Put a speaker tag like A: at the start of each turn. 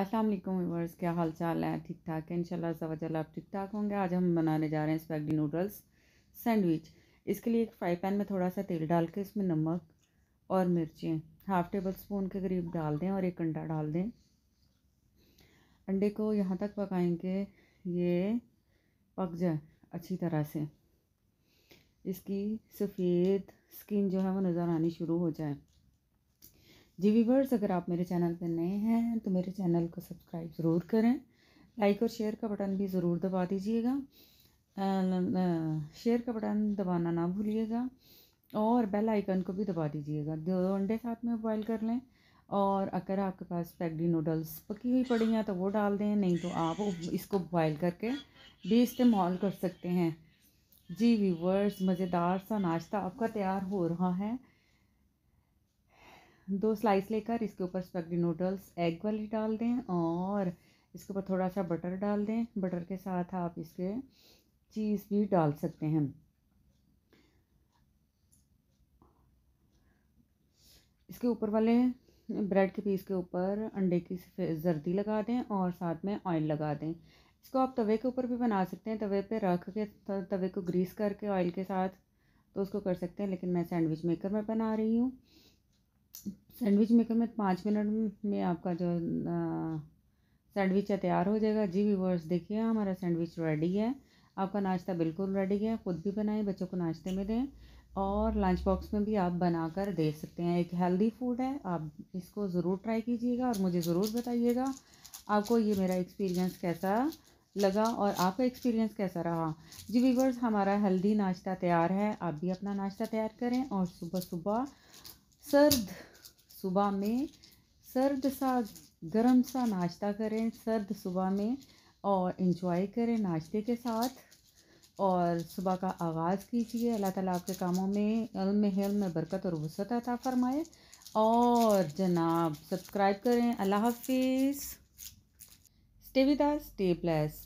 A: अस्सलाम वालेकुम व्यूवर्स क्या हाल चाल है ठीक ठाक है इंशाल्लाह सवाजल आप ठीक ठाक होंगे आज हम बनाने जा रहे हैं स्पैगी नूडल्स सैंडविच इसके लिए एक फ्राई पैन में थोड़ा सा तेल डाल के इसमें नमक और मिर्चें हाफ़ टेबल स्पून के करीब डाल दें और एक अंडा डाल दें अंडे को यहाँ तक पकाएंगे ये पक जाए अच्छी तरह से इसकी सफ़ेद स्किन जो है वो नज़र आनी शुरू हो जाए जी वीवर्स अगर आप मेरे चैनल पर नए हैं तो मेरे चैनल को सब्सक्राइब ज़रूर करें लाइक और शेयर का बटन भी ज़रूर दबा दीजिएगा शेयर का बटन दबाना ना भूलिएगा और बेल आइकन को भी दबा दीजिएगा दो अंडे साथ में बॉयल कर लें और अगर आपके पास पैगडी नूडल्स पकी हुई पड़ी हैं तो वो डाल दें नहीं तो आप इसको बॉयल करके भी इस्तेमाल कर सकते हैं जी व्यूवर्स मज़ेदार सा नाश्ता आपका तैयार हो रहा है दो स्लाइस लेकर इसके ऊपर स्पगडी नूडल्स एग वाली डाल दें और इसके ऊपर थोड़ा सा बटर डाल दें बटर के साथ आप इसके चीज़ भी डाल सकते हैं इसके ऊपर वाले ब्रेड के पीस के ऊपर अंडे की जर्दी लगा दें और साथ में ऑयल लगा दें इसको आप तवे के ऊपर भी बना सकते हैं तवे पे रख के तवे को ग्रीस करके ऑयल के साथ तो उसको कर सकते हैं लेकिन मैं सैंडविच मेकर में बना रही हूँ सैंडविच मेकर में पाँच मिनट में आपका जो सैंडविच है तैयार हो जाएगा जी व्यूवर्स देखिए हमारा सैंडविच रेडी है आपका नाश्ता बिल्कुल रेडी है ख़ुद भी बनाएं बच्चों को नाश्ते में दें और लंच बॉक्स में भी आप बना कर दे सकते हैं एक हेल्दी फूड है आप इसको ज़रूर ट्राई कीजिएगा और मुझे ज़रूर बताइएगा आपको ये मेरा एक्सपीरियंस कैसा लगा और आपका एक्सपीरियंस कैसा रहा जी वीवर्स हमारा हेल्दी नाश्ता तैयार है आप भी अपना नाश्ता तैयार करें और सुबह सुबह सर्द सुबह में सर्द सा गर्म सा नाश्ता करें सर्द सुबह में और इन्जॉय करें नाश्ते के साथ और सुबह का आगाज़ कीजिए अल्लाह ताला आपके कामों में इल्म में में बरकत और वसत अता फ़रमाए और जनाब सब्सक्राइब करें अल्लाह हाफिज़ स्टे विद स्टे ब्लेस